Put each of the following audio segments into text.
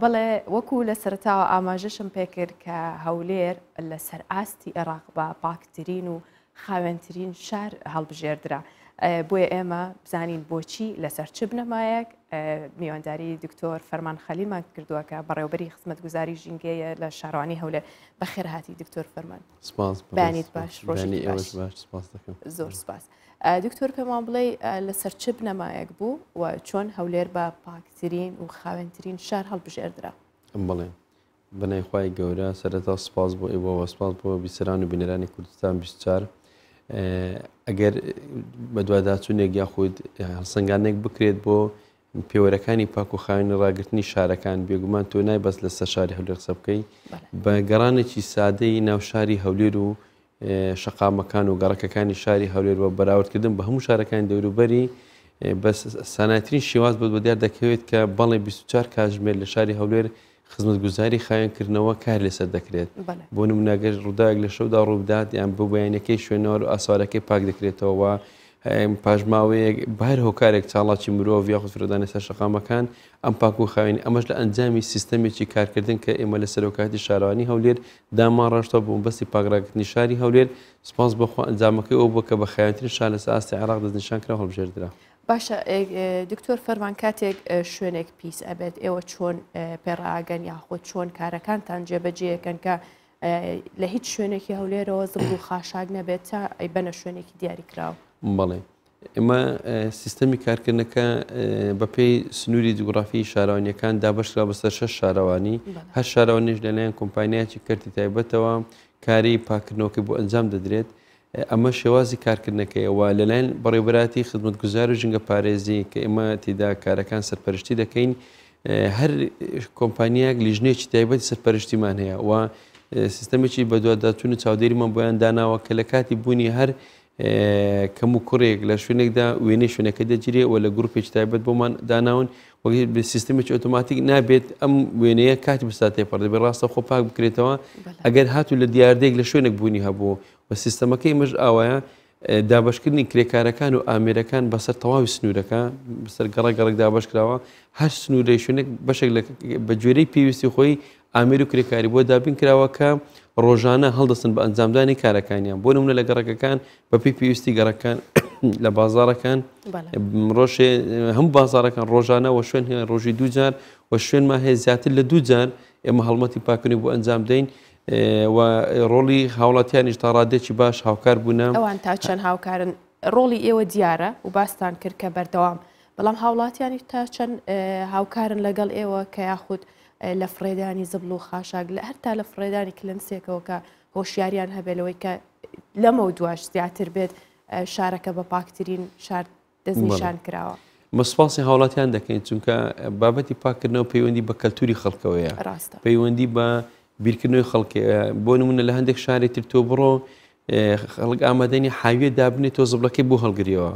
بەڵێ وەکو لە سەرتاوە ئاماژەشم پێکرد کە هەولێر لە سەر ئاستی عێراق بە پاکترین و خاوێنترین شار هەڵبژێردرا بۆیە ئێمە بزانین بۆچی لەسەر چ بنەمایەک میوانداری دکتۆر فەرمان خەلیمان کردووەکە بەڕێوبەری خزمەت گوزاری ژینگەیە لە شارانی هەولێر بە خێرهاتی دکتۆر فەرمان بانیت باش ڕۆژنی زۆر سپاس. دکتۆر پێمان بڵێ لەسەر چ بنەمایەک بوو و چۆن هەولێر بە پاکترین و خاوێنترین شار هەڵبژێردرا بڵێ بنەیخوای گەورە سەرەتا سپاس بۆ ئێوە وەسپاس بۆ بیسران و بینەرانی کوردستان 24 ئەگەر بە دوواداچوونێک یاخود هەسەنگانێک بکرێت بۆ پێوەرەکانی پاک و خاوێنی ڕاگررتنی شارەکان بێگومان تۆ نای بەس لە سە شاری هەولێر قسە بکەی بە گەڕانێکی سادەی ناوشاری هەولێر و شقامەکان و گەڕەکەەکانی شاری هەولێر بە بەراوردکردن بە هەموو شارەکانی دەوروبەری ساناترین شێواز بۆ بەدیار دەکەوێت کە بەڵێ 24 کاتژمێر لە شاری هەولێر خزمەتگوزاری خایەنکردنەوە کار لەسەر دەکرێت بۆ نموناگەشت ڕووداک لە شەودا ڕوودات یان بۆ بەیانەکەی شوێنەوە و ئاسوارەکەی پاک دەکرێتەوە پاژماوەیەک بەر هۆکارێک چاڵاتی مرۆڤ یاخود فرۆدانە سەر شەقامەکان ئەم پاک و خاوین ئەمەش لە ئەنجامی سیستەمێکی کارکردن کە ئێمە لە سەرۆکاتی شارەوانی هەولێر داما ڕشتە بۆمبەستی پاگراکردنی شاری هەولێر سپاس بەخوا ئەنجامەکەی ئەو بۆ کە بە خیانترین شان لە ئاستی عراق دەستنیشانکرا هەڵبژێردرا. باشە دکتۆر فەرمان کاتێک شوێنێک پیس ئەبێت ئێوە چۆن پێڕاگەن یاخۆ چۆن کارەکانتان جێبەجێەکەن کە لە هیچ شوێنێکی هەولێرەوە زم و خاشاک نەبێت تا ئەی بەنە شوێنێکی دیاریکراوە. بڵێ ئێمە سیستەمی کارکردنەکە بەپی سنووری جوگرافی شارەوانیەکان دابشرا بەسەر شەش شارەوانی هەر شارەوانیش لەلایەن کۆمپانیایکی کردی تایبەتەوە کاری پاکردنەوەکە بۆ ئەنجام دەدرێت ئەمە شێوازی کارکردنەکەیەوە لەلایەن بەڕێبراتی خدمت گوزار و ژنگە پارێزی کە ئێمە تێدا کارەکان سەرپەرشتی دەکەین هەر کۆمپانیاک لیژنێکی تایبەتی سەرپەرشتیمان هەیە و سیستەمێکی بەدوواداتون و چاودێریمان بۆیان داناوە کە لە کاتی بوونی هەر کەم و کوڕێک لە شوێنێکدا وێنەی شوێنەکە دەگیرێەوە لە گروپێک تایبەت بۆمان داناون وەگەر بە سیستمێکی ئۆتۆماتیک نابێت ئەم وێنەیە کاتی بستاتێ پەردەبێ ڕاستە خۆ پاک بکرێتەوە ئەگەر هاتوو لە دیاردێک لە شوێنێک بوونی هەبوو بە سیستەمەکەی مەژ ئاوایە دابشکردنی کرێکارەکان و ئامێرەکان بەسەر تەواوی سنوورەکە بەسەر گەڕە گەڕێک دابش کراوە هەر سنوورەی شوێنێک بەشێک بە گوێرەی پێویستی خۆی ئامێر و کرێکاری بۆ دابین کراوە کە ڕۆژانە هەڵدەستن بە ئەنجامدانی کارەکانیان بۆ نمونە لە گەڕەکەکان بەپی پێویستی گەڕەکان لە بازارەکان ڕۆژێ هەم بازارەکان ڕۆژانە و شوێن ڕۆژی دووجار و شوێن ما هەیە زیاتر لە دووجار ئێمە هەڵمەتی پاکننی بۆ ئەنجام دەین و ڕۆڵی هاوڵاتیانیش تاڕادێکی باش هاوکار بوونە ئەوان تا چەند هاوکارن ڕۆڵی ئێوە دیارە و باستان کرد کە بەردەوام بەڵام هاوڵاتیانی تا چەند هاوکارن لەگەڵ ئێوە کە یاخود لە فرێدانی زبل و خاشاک لە هەرتا لە فرێدانی کلنسێکەوە کە هۆشیاریان هەبێلەوەی کە لەمە دواش زیاتر بێت شارەکە بە پاکترین شار دەستنیشان کراوە. مەسپاسی هاوڵاتیان دەکەین چونکە بابەتی پاکردنەوە پەیوەندی بە کەلتوری خەڵکەوەیە پەیوەندی بە بیرکردنەوەی خەڵکی بۆ نمونە لە هەندێک شارێتی تۆ بڕۆ خەڵک ئامادەنی حاویە دابنێت تۆ زبلەکەی بۆ هەڵگریەوە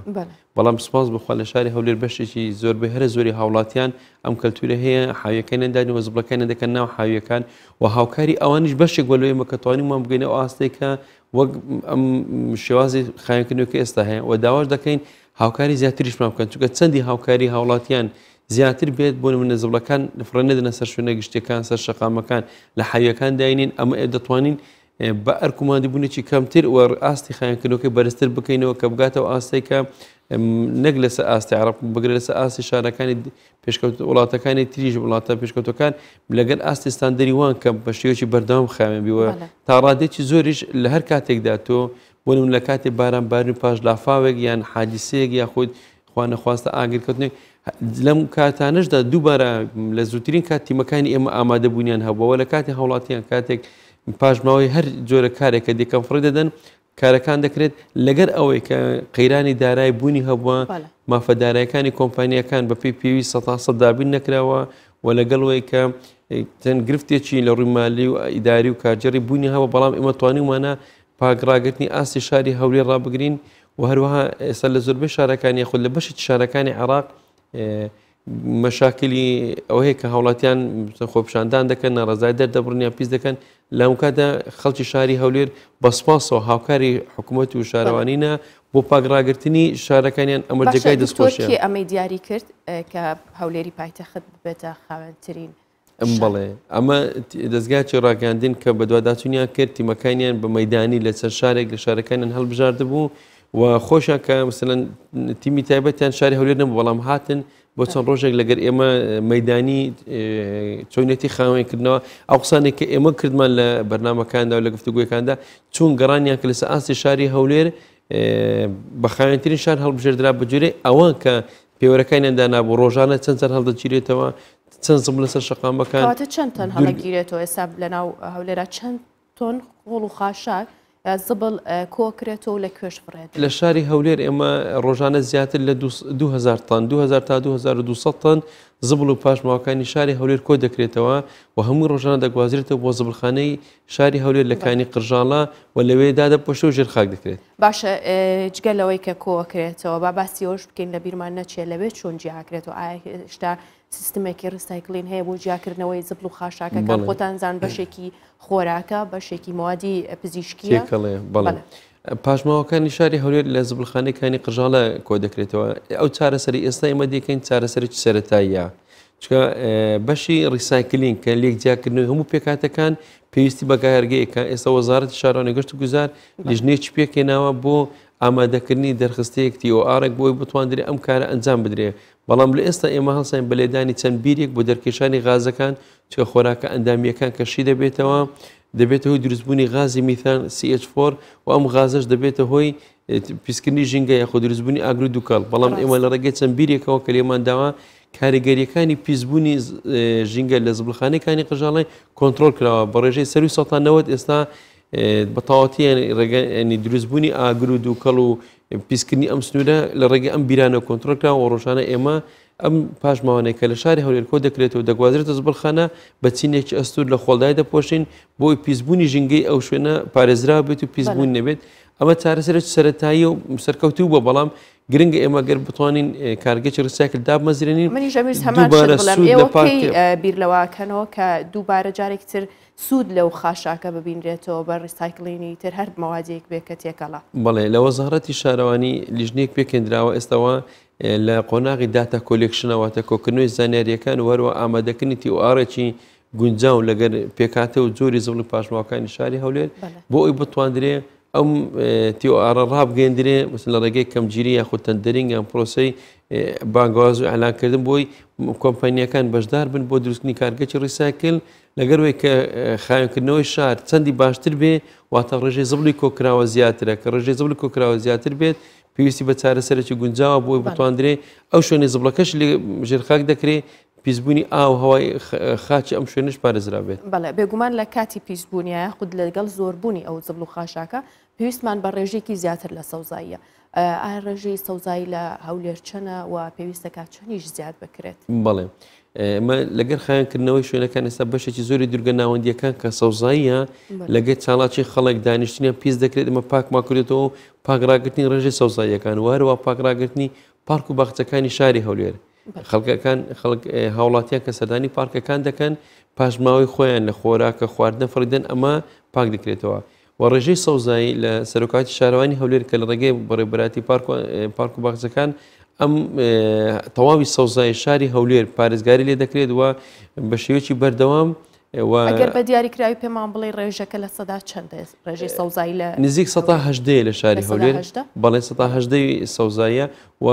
بەڵام سپاس بخوا لە شاری هەولێر بەشێکی زۆربەی هەرە زۆری هاوڵاتیان ئەم کەلتورە هەیە حاویەکەی نەدانی وە زبلەکانی دەکەن ناو حاویەکان و هاوکاری ئەوانش بەشێک وەلوێ مەکەتوانی وان بگەینەوە ئاستێکە وەک ئەم شێوازی خایەنکردنەوەکە ئێستا هەیە و داواش دەکەین هاوکاری زیاتریشمان بکەن چونکە چەندی هاوکاری هاوڵاتیان زیاتر بێت بۆ منە زبلەکان فرە نەدەنە سەر شوێنە گشتەکان سەر شەقامەکان لە حەویەکان داینین ئەمە دەتوانین بە ئەرکوماندی بوونێکی کەمتر وە ئاستی خیانکردنەوەکە بەرزتر بکەینەوە کە بگاتەوە ئاستێکە نەک لەسە ئاستی عرب بگرێت لەسە ئاستی شارەکانی پێشکەوت وڵاتەکانی تریژ وڵاتە پێشکەوتەکان لەگەر ئاستی ستاندەری وان کە بەشیۆکی بەردام خاوێن بیوە تا ڕادێکی زۆریش لە هەر کاتێکدا تۆ بۆنم لە کاتێک بارانبارن پاش لافاوێک یان حادیسەیەک یا خۆی خوانەخواستە ئاگرکەوتنێک لەم کاتانشدا دووبارە لە زووترین کات تیمەکانی ئێمە ئامادە بوونیان هەبەوە لە کاتی هەوڵاتیان کاتێک پاشماوەی هەر جۆرە کارێکە دیکەم فڕی دەدەن کارەکان دەکرێت لەگەر ئەوەی کە قەیرانی دارای بوونی هەبووە مافەدارایەکانی کۆمپانیەکان بە پێی پێوی سە دابین نەکراوە و لەگەڵەوەی کە تەن گرفتێکی لە ڕوویمالی و ئیداری و کارجێری بوونی هەوە بەڵام ئمە توانیمانە پاگراگرتنی ئاستی شاری هەولێ ڕابگرین و هەروەها ئێستا لە زۆربەی شارەکانی خود لە بەشی شارەکانی عراق مەشاکلی ئەو هەیە کە هاوڵاتیان خۆپشاندان دەکەن ناڕزای دەردەبڕنییا پیس دەکەن لەم کادا خەڵکی شاری هەولێر بەسپاسەوە هاوکاری حکوومەت و شارەوانینە بۆ پاگراگررتنی شارەکانیان ئەمەرجەکای دەستخۆشی ئەمەی دیاری کرد کە هەولێری پایتەخت بێتە خاوێنترین. ئەم بڵێ ئەمە دەستگاچی ڕاگەاندن کە بە دوواداچونیان کرد تیمەکانیان بە مەدانی لە چەند شارێک لە شارەکانیان هەڵبژاردە بوو و خۆشە کە مثلەن تیمی تایبەتیان شاری هەولێر نەبوو بەڵام هاتن بۆ چەند ڕۆژێک لەگەر ئێمە مەدانی چۆنەتی خاوێنکردنەوە ئەو قسانێک کە ئێمە کردمان لە بەرنمەکاندا و لە گفتوگویەکاندا چون گەڕانیان کە لەسە ئاسی شاری هەولێر بە خاوێنترین شار هەڵبژێردرا بجێرێ ئەوان کە پێوەەکانیاندا نابوو ڕۆژانە چەند چەند هەڵدەگیرێتەوە چەند زم لەسەر شقامەکان چەند تەن هەڵەگیرێتەوە ئێستا لەناو هەولێرا چەند تۆن غۆڵ و خاشار زبڵ کۆکرێتەوە لە کوێش بڕێت لە شاری هەولێر ئێمە ڕۆژانە زیاتر لە 2000 تان 2000 تا 2200 تن زبڵ و پاشماوەکانی شاری هەولێر کۆ دەکرێتەوە و هەموو ڕۆژانە دەگوازرێتەوە بۆ زبلخانەی شاری هەولێر لەکانی قژاڵە و لەوێدا دەپۆشتە و ژێرخاک دەکرێت باشە جگەلەوەی کە کۆکرێتەوە با باسیەوەش بکەین لە بیرمان نەچێت لەوێت چۆن جیاکرێت و ئایا هێشتا سیستمێکی ڕستایکلین هەیە بۆ جیاکردنەوەی زبل و خاشاکەکە خۆتانزان بەشێکی خۆراکە بەشێکی موادی پزیشکی بڵێ. پاشماوەکانی شاری هەولێر لە زبلخانەکانی قژالە کۆ دەکرێتەوە ئەو چارەسەری ئێستا ئمە دیکەین چارەسەری سەتاییە. چکە بەشی ڕیسایکلین کە لێک جیاکردن هەموو پێکاتەکان پێویستی بەگارگەیەکە ئێستا وەزارەت شارانە گەشت گوزار لیژنێکی پێکێناوە بۆ ئامادەکردنی دەرخستەیەکتی و ئارەک بۆی بتواندرێ ئەم کارە ئەنجام بدرێ بەڵام لە ئێستا ئێمە هەڵسان بەلێدانی چەند بیرێک بۆ دەرکێشانی غازەکان چێ خۆراکە ئەندامیەکان کەشی دەبێتەوە دەبێتە هۆی دروستبوونی غازی میتان CH4 و ئەم غازش دەبێتە هۆی پیسکردنی ژینگە یاخۆ دروستبوونی ئاگرو دوکڵ بەڵام ئێمە لە ڕێگەی چەند بیرێکەوە کە لێمان داوا کاریگەریەکانی پیسبوونی ژینگە لە زبلخانەکانی قژاڵی کۆنتترۆل کراوە بە ڕێژەی سەروی سەتانەوەت ئێستا بەتەواتی ڕێگەنی دروستبوونی ئاگر و دووکەڵ و پیسکردنی ئەم سنوورە لە ڕێگە ئەم بیرانە کۆنتترۆکرا و ڕۆژانە ئێمە ئەم پاشماوانەیە کە لە شاری هەولێر کۆ دەکرێتەوە دەگوازرێتە زبرخانە بە چینێکی ئەستور لە خۆلدای دەپۆشین بۆی پیسبوونی ژنگەی ئەو شوێنە پارێزرا بێت و پیسبوون نەبێت ئەمە چارەسەر سەتایی و سەرکەوتی بۆ بەڵام گرنگگە ئێمە گەر بتوانین کارگەکی ڕسیاکرد دا مەزرێنین بیر لەواکەنەوە کە دووبارە جارێک تر سوود لەو خاشاکە ببینرێتەوە بە ڕستایکلینی تر هەر مەوادەیەک بێکە تێکەڵا بڵێ لەوە زارەتی شارەوانی لیژنێک پێکێنراوە ئێستاەوە لە قۆناغی داتا کۆلێکشنەوەتە کۆکننوی زانیاریەکان وەروە ئامادەکردنی تیوارەی گونجاو لەگەر پێکاتە و جۆری زڵی پاشماوەکانی شاری هەولێر بۆ ئەوی بتواندرێ ئەم تیۆئارە ڕابگەندرێ مثل لە ڕێگەی کەمگیری یاخود تەندەرینگ ئەم پرۆسی بانگواز و ئالانکردن بۆی کۆمپانیەکان بەشدار بن بۆ دروستنی کارگەکی ڕیساکل لەگەروێ کە خاونکردنەوەی شار چەندی باشتر بێ واتە ڕژێ زبلی کۆکراوە زیاترە کە ڕژێ زبلی کۆکراوە زیاتر بێت پێویستی بە چارەسەرێکی گونجاوە بۆی بتواندرێ ئەو شوێنی زبلەکەش ژێرخاک دەکرێت پیسبوونی ئاو هەوای خاچی ئەم شوێنش پارێزرا بێت بەڵێ بێگومان لە کاتی پیسبوونیە خود لەگەڵ زۆربوونی ئەو زبل و خاشاکە پێویستمان بە ڕێژێکی زیاتر لە سەوزاییە ئا ڕێژەی سەوزایی لە هەولێرچەنە و پێویستە کاتچەنیش زیاد بکرێت بڵێ لەگەر خایانکردنەوەی شوێنەکان ئێستا بەشێکی زۆری دورگە ناوەندیەکان کە سەوزاییە لەگەر چاڵاکی خەڵک دانیشتنیان پێز دەکرێت ئمە پاک ماکرێتەوە پاکراگرتنی ڕێژەی سەوزاییەکان وارەوە پاکراگرتنی پارک و باخچەکانی شاری هەولێر خەڵکەکان هاوڵاتیان کە سەدانی پارکەکان دەکەن پاشماوەی خۆیان لە خۆراکە خواردنە فڕیدن ئەمە پاک دەکرێتەوە و ڕێژەی سەوزایی لە سەرۆکاتی شارەوانی هەولێر کە لە ڕێگەی بەڕێبراتی پارک و باخزەکان ئەم تەواوی سەوزای شاری هەولێر پارێزگاری لێ دەکرێت و بە شێوەیەکی بەردەوام ئەگەر بە دیاریکراوی پێمان بڵێ ڕێژەکە لە سەدا چەند ڕێژی سەوزایی لە نزیک سەهدەیە لە شاری هەولێر بەڵێ سەهدەی سەوزاییە و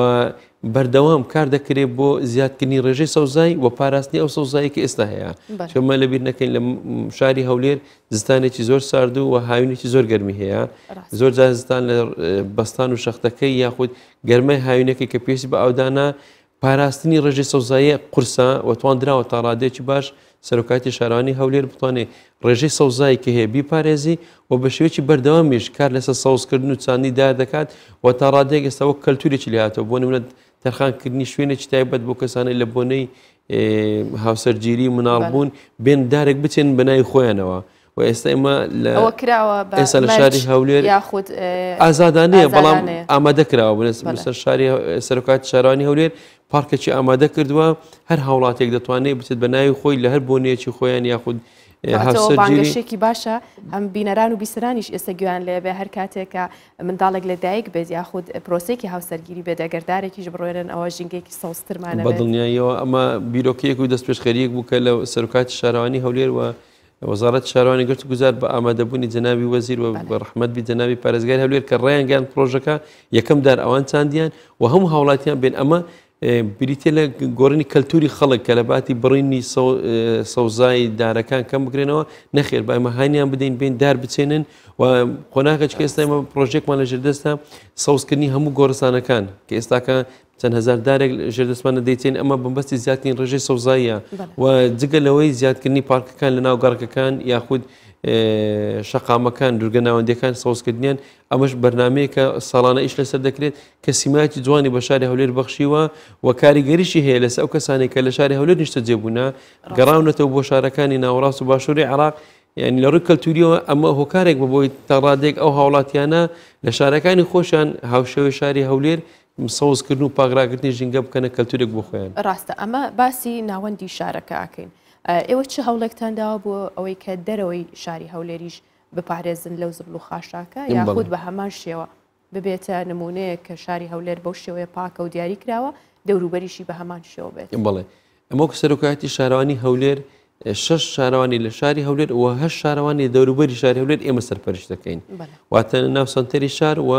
بەردەوام کار دەکرێت بۆ زیادکردنی ڕێژەی سەوزایی و پاراستنی ئەو سەوزایی کە ئێستا هەیە چۆمە لەبییر نەکەین لە شاری هەولێر زستانێکی زۆر سارد و هاوینێکی زۆر گەرمی هەیە زۆر جازستان لە بەستان و شەختەکەی یاخود گەرمای هاوینەکەی کە پێسی بە ئەودانە پاراستنی ڕێژەی سەوزاییە قورسە وتوان درراوە تاڕادێکی باش سەرۆکاتی شارانی هەولێر بتوانێ ڕێژەی سەوزایکە هەیە بیپارێزی و بە شوێکی بەردەوامیش کار لەسەر سەوزکردن و چاندی دار دەکات و تا ڕادێک ئێستاەوە کەلتوریی لێهاتەوە بۆ نمونە تەرخانکردنی شوێنێکی تایبەت بۆ کەسانی لە بۆنەی هاوسەرگیری مناڵبوون بێن دارێک بچێن بەنای خۆیانەوە. و ئێستا ئێمە لە ئێستا لە شاری هەولێر یاخود ئازادانەیە بەڵام ئامادەکراوە بنسەر شاری سەرکات شارانی هەولێر پارکەکی ئامادە کردووە هەر هاوڵاتێک دەتوانێت بچێت بە ناوی خۆی لە هەر بۆنیەکی خۆیان یاخود بانگشتێکی باشە ئەم بینەران و بیسرانیش ئێستا گویان لێبێ هەر کاتێکە منداڵێک لە دایک بێت یاخود پرۆسێکی هاوسەرگیری بێ دەگەردارێکیش بڕێنن ئەوە ژنگێکی سەوسترمانە بە دڵنیایەوە ئەمە بیرۆکیەک و دەست پێشخەریەک بووکە لە سەرکاتی شارانی هەولێر و وەزارەت شارانی گرت گوزار بە ئامادەبوونی جەناوی وەزیر و بەڕحمەت بی جەناوی پارێزگای هەولێر کە ڕێیان گیان پرۆژەکە یەکەم دار ئەوان چاندیان و هەموو هاوڵاتیان بێن ئەمە بریتە لە گۆڕنی کەلتوری خەڵک کە لە باتی بڕینی سەوزای دارەکان کەم بکرێنەوە نەخێر بامە هاانیان بدەین بین دار بچێنن و خۆناکەچ کە ئێستا ئمە پرۆژێکمان لە ژردەستا سەوزکردنی هەموو گۆرسانەکان کە ئێستاکە چەند هزار دارێک ژێردەسمانە دەیتین ئەمە بمبەستی زیاتنی ڕێژەی سەوزاییە و جگە لەوەی زیادکردنی پارکەکان لە ناو گەڕکەکان یاخود شەقامەکان دوورگە ناوەندەکان سەوزکردنیان ئەمەش بەرنمەیەکە ساڵانە ئیش لەسەر دەکرێت کە سیماتی جوانی بە شاری هەولێر بەخشیوە و کاریگەریشی هەیە لەس ئەو کەسانی کە لە شاری هەولێر نیشتە جێبوونا گەڕاونەتەوە بۆ شارەکانی ناوەڕاست و باشووری عراق یعنی لە ڕوو کەلتوریەوە ئەمە هۆکارێک ببووی تەڕادێک ئەو هاوڵاتیانە لە شارەکانی خۆشیان هاوشەوە شاری هەولێر سەوزکردن و پاگراکردنی ژینگە بکەنە کەلتورێک بۆ خۆیان ڕاستە ئەمە باسی ناوەندی شارەکە ئاکەین. ئێوە چه هەوڵێکتان داوە بۆ ئەوەی کە دەرەوەی شاری هەولێریش بپارێزن لەو زبل و خاشاکە یاخود بە هەمان شێوە ببێتە نمونەیە کە شاری هەولێر بەو شێوەیە پاکە و دیاری کراوە دەوروبەریشی بە هەمان شێوە بێت بڵێ ئەمە سەرکایەتی شارەوانی هەولێر شش شارەوانی لە شاری هەولێر و هە شارەوانی دەوروبەری شاری هەولێر ئێمە سەرپەرش دەکەین واتە ناو سنتەری شار و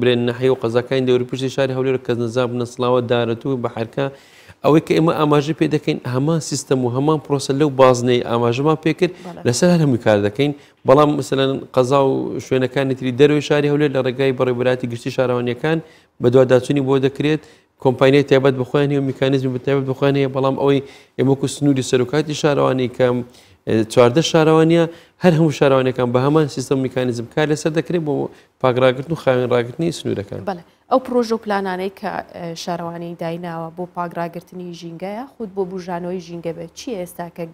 برێن نحی و قەزاکانی دەوروپشتی شاری هەولێر کەس نزاب نسلاوە دارەت و بە حرکە ئەوەی کە ئێمە ئاماژە پێ دەکەین هەمان سیستەم و هەمان پرۆسە لەو بازنەی ئاماژەمان پێکرد لەسەر هەر هەمووی کار دەکەین بەڵام مثلەن قەزا و شوێنەکانی تری دەروی شاری هەولێر لە ڕێگای بەڕێبراتی گشتی شارەوانیەکان بە دوواداچوونی بۆ دەکرێت کۆمپانیای تایبەت بخوێنی و میکانیزمی بەتیبەت بخوێنەیە بەڵام ئەوەی ئێمەکو سنووری سەرکاتی شارەوانی کەم چواردە شارەوانیە هەر هەموو شارەوانەکان بە هەمان سیستم میکانیزم کار لەسەر دەکرێت بۆ پاگراگرتن و خاوێن ڕاگررتنی سنوورەکان. ئەو پرۆژە و پلانانەی کە شارەوانی دایناوە بۆ پاگراگررتنی ژینگەیە خودت بۆ بژانەوەی ژینگە بێت چی ئێستا کە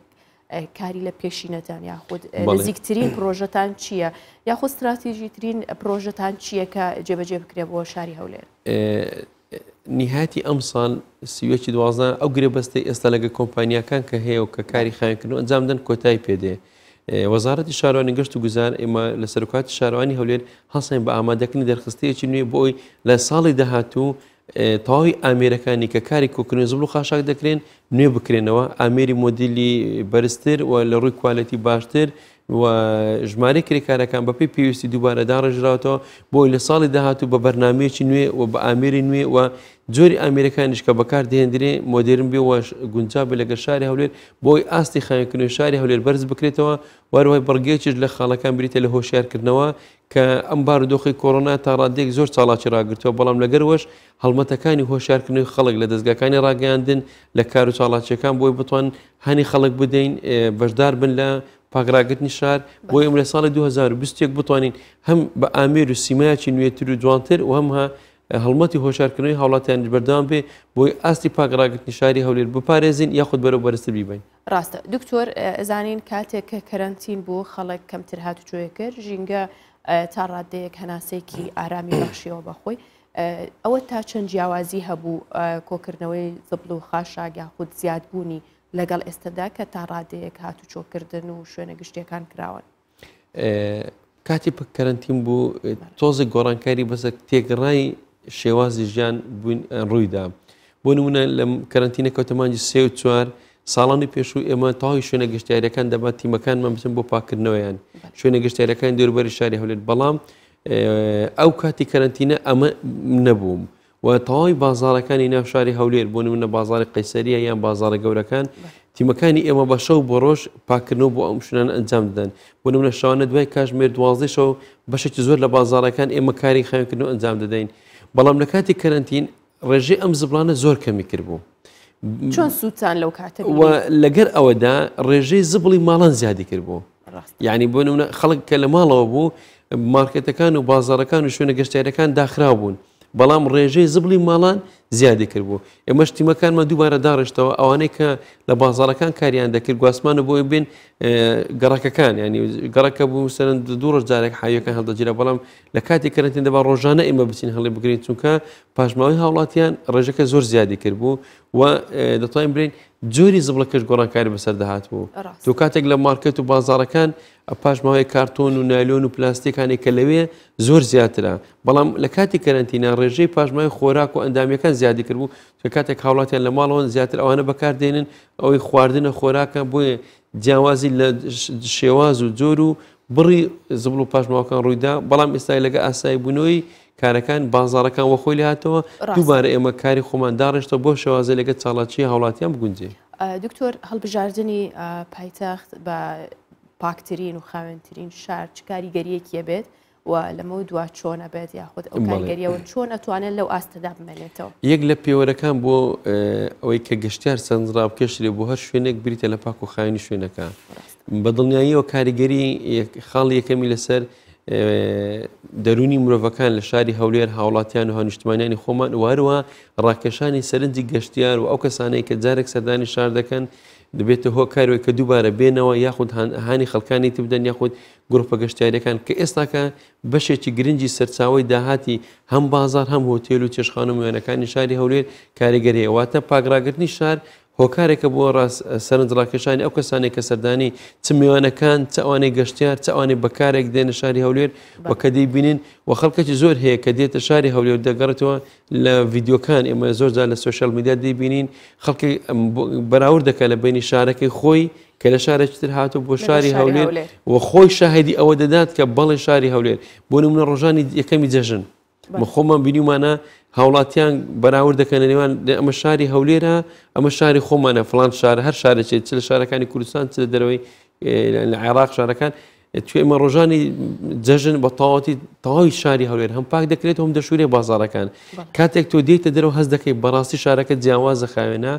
کاری لە پێشینەتان یاخود نزیکترین پرۆژەتان چییە یاخود استراتیژی ترین پرۆژەتان چییە کە جێبەجێ بکرێ بۆ شاری هەولێر نیهاتی ئەمسان سیوەکی دوازە ئەو گرێبەستی ئێستا لەگە کۆمپانیەکان کە هەیە و کە کاری خانکردن ئەنجامدن کۆتای پێدێ. وەزارەتی شارانی گەشت و گوزار ئێمە لە سەرکاتی شارانی هەولێر هەسەین بە ئامادەکردنی دەرخستەیەکی نوێ بۆ ئەوی لە ساڵی داهاتوو تاوای ئامێرەکانی کە کاری کۆکننی زبل و خاشاک دەکرێن نوێ بکرێنەوە ئامێری مۆدیلی بەرزتر و لە ڕووی کوالەتی باشتر ژمارە کرێکارەکان بەپی پێویستی دووبارە داڕژراوەوە بۆی لە ساڵی داهاتوو بە بەرنمەیەکی نوێ و بە ئامێری نوێ و جۆری ئامریکانیش کە بەکار دێندرێ مۆدرن بێ وەش گونجاب لەگە شاری هەولێر بۆی ئاستی خانکردنی شاری هەولێر بەرز بکرێتەوە وارەوەی بڕگێکیش لە خاڵەکان بریتە لە هۆشیارکردنەوە کە ئەم بارودۆخی کۆرۆنا تا ڕادێک زۆر چاڵاکی ڕاگرتەوە بەڵام لەگەروەش هەڵمەتەکانی هۆشیارکردنی خەڵک لە دەستگاکانی ڕاگەاندن لە کار و چاڵاچیەکان بۆی بتوان هەنی خەڵک بدەین بەشدار بن لە پاگراگرتنی شار بۆ ئەم لە ساڵی 2020ێک بتوانین هەم بە ئامێر و سیمایکی نوێتر و جوانتر و هەمها هەڵمەتی هۆشارکردنەوەی هاوڵاتیان بەردام بێ بۆی ئاستی پاگراگرتنی شاری هەولێر بپارێزین یاخود بەرەو بەرزتر بیبین ڕاستە دکتۆر زانین کاتێک کە کەرەنتین بۆ خەڵک کەمتر هات جوێ کرد ژینگە تا ڕادەیەک هەناسێکی ئارامی بەخشیەوە بەخۆی ئەوە تا چەند جیاوازی هەبوو کۆکردنەوەی زبل و خاشاگ یاخود زیاد بوونی لەگەڵ ئێستادا کە تا ڕادەیەک هاتو چۆکردن و شوێنە گشتیەکان کراون کاتی پکەرنتیم بوو تۆزە گۆڕانکاری بەسە تێگەڕای شێوازی ژیان بووین ڕوویدا بۆ نمونە لە کەرنتینە کەوتەمانجی سێ و چوار ساڵانی پێشوو ئێمە تاوای شوێنە گەشتیارەکان دەبات تیمەکان مەمسن بۆ پاکردنەوەیان شوێنە گەشتیارەکان دووربەری شاری هەولێت بەڵام ئەو کاتی کەرنتینە ئەمە نەبووم و تەواوی بازارەکانی ناوشاری هەولێر بۆ منە بازاری قەیسەریە یان بازارە گەورەکان تیمەکانی ئێمە بە شەو بۆ ڕۆژ پاکردنەوە بۆ ئەم شوێنان ئەنجام دەدەن بۆ منە شەوانە دوای کاژمێر دوازی شەو بەشێکی زۆر لە بازارەکان ئێمە کاری خەوێنکردن ئەنجام دەدەین بەڵام لە کاتی کەرنتین ڕێژێ ئەم زبلانە زۆر کەمی کردبوو. چۆن سووتان لەو کات لەگەر ئەوەدا ڕێژەی زبڵی ماڵان زیادی کردبوو یعنی بۆ خەڵک کە لە ماڵەوە بوو مارکەتەکان و بازارەکان و شوێنە گەشتیارەکان داخرا بوون. بەڵام ڕێژەی زبلی ماڵان زیادی کردبوو ئێمە شتیمەکانمە دووبارە داڕشتەوە ئەوانەی کە لە بازارەکان کاریان دەکرد گواستمانە بۆی بین گەڕەکەەکان ینی گەڕەکە بوو سەرن دوو ڕۆژ جارێک حیەکان هەڵدەگیرە بەڵام لە کاتی کەرنتین دەبا ڕۆژانە ئێمە بچین هەڵی بگرین چونکە پاشماوەی هاوڵاتیان ڕێژەکە زۆر زیادی کردبوو و دەتوانین برین جۆری زبڵەکەش گۆڕانکاری بەسەر دەهات بوو تو کاتێک لە مارکەت و بازارەکان پاشماوەی کارتۆن و نایلۆن و پلاستیکانی کە لەوێ زۆر زیاترە بەڵام لە کاتی کەرنتینە ڕێژەی پاشمای خۆراک و ئەندامیەکان زیاتر زیادی کردبوو کە کاتێک هاوڵاتیان لە ماڵەوەن زیاتر ئەوانە بەکاردێنن ئەوەی خواردنە خۆراکە بۆیە جیاوازی لە شێواز و جۆر و بڕی زبل و پاشماوەکان ڕوویدا بەڵام ئێستای لەگە ئاسایی بوونەوەی کارەکان بازارەکان وەخۆی لە هاتەوە دووبارە ئێمە کاری خۆمانداڕشتە بۆ شێوازە لەگە چاڵاتی هاوڵاتیان بگونجێ دکتۆر هەڵبژاردننی پایتەخت بە پاکترین و خاوێنترین شار چ کاریگەریەکیە بێت و لەمە دوا چۆنە بێت یاخود ئەوگەریەوە چۆن ئەتوانێت لەو ئاستەدا بمێنێتەوە یەک لە پێوەرەکان بۆ ئەوەی کە گەشتار سنجڕاب کەشێ بۆ هەر شوێنێک بریتە لە پاک و خاینی شوێنەکە بەدڵنیاییەوە کاریگەری خاڵی یەکەمی لەسەر دەرونی مرۆڤەکان لە شاری هەولێر هاوڵاتیان و هەنیشتمانیانی خۆمان واروە ڕاکێشانی سەرنجی گەشتیار و ئەو کەسانەی کە جارێک سەردانی شار دەکەن دەبێتە هۆ کارێک کە دووبارە بێنەوە یاخود هاانی خەکانی تبدەن یاخود گرۆپە گەشتیارەکان کە ئێستاکە بەشێکی گرنگی سەرچاوی داهاتی هەم بازار هەم هۆتێل و چێشخان و میێنەکانی شاری هەولێر کاریگەری واتە پاگراگرنی شار هۆکارێکە بۆ سەرنجڕاکەشانی ئەو کەسانێک کە سەردانی چ میوانەکان چ ئەوانەی گەشتیار چ ئەوانەی بەکارێک دێنە شاری هەولێر بە کەدەی بینین و خەڵکەی زۆر هەیە کە دێتە شاری هەولێر دەگەڕێتەوە لە یددیوکان ئێمە زۆرجار لە سوۆشال میدیا دەیبینین خەڵکی بەراور دەکە لە بینی شارەکەی خۆی کە لە شارێکتر هاتو بۆ شاری هەولێر و خۆی شاهدی ئەوە دەدات کە بەڵێ شاری هەولێر بۆ نمونە ڕۆژانی یەکەمی جەژن بە خۆمان بینیمانە هاوڵاتیان بەراورد دەکەن نێوان ئەمە شاری هەولێرە ئەمە شاری خۆمانە فلان شارە هەر شارەچێت چ لە شارەکانی کوردستان چ لە دەرەوەی لە عێراق شارەکان توێ ئمە ڕۆژانی جەژن بە تاواتی تەواوی شاری هەولێر هەم پاک دەکرێت هەم دەشورێ بازارەکان کاتێک تۆ دیتە دەرەوە هەز دەکەی بەڕاستی شارەکە جیاوازە خاوێنە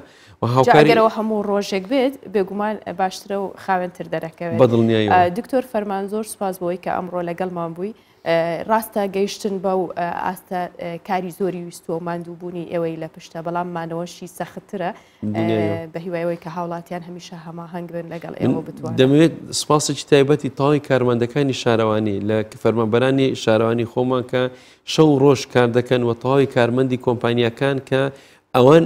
هاوکارەوە هەموو ڕۆژێک بێت بێگومان باشترە و خاوێنتر دەرەکەوێت بەدڵنیایی دکتۆر فەرمان زۆر سپاس بۆی کە ئەمڕۆ لەگەڵمان بووی ڕاستە گەیشتن بەو ئاستە کاری زۆری ویستوە ماندوو بوونی ئێوەی لە پشتە بەڵام مانەوەشی سەختترە بە هیوایەوەی کە هاوڵاتیان هەمیشە هەماهنگبن لەگەڵ ئێوە بتوان دەمەوێت سپاسێکی تایبەتی تاڵی کارمەندەکانی شارەوانی لە فەرمانبەرانی شارەوانی خۆمان کە شەو ڕۆژ کار دەکەن و تەواوی کارمەندی کۆمپانیەکان کە ئەوان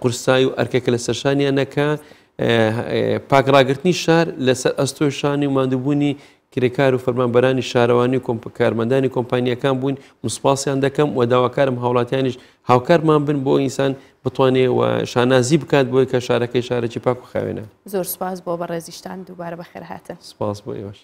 قورسای و ئەرکەکە لە سەرشانیانەکە پاکڕاگررتنی شار لەسەر ئەستۆشانی و مادوبوونی کرێکار و فەرمانبەرانی شارەوانی کارمەندانی کۆمپانیەکان بووین مسپاسیان دەکەم و داواکارم هاوڵاتیانیش هاوکارمان بن بۆ ئینسان بتوانێت و شانازی بکات بۆی کە شارەکەی شارەکی پاک و خاوێنە زۆر سپاس بۆ بە ڕێزیشتان دووبارە بە خێرهاتە سپاس بۆ ئێوەش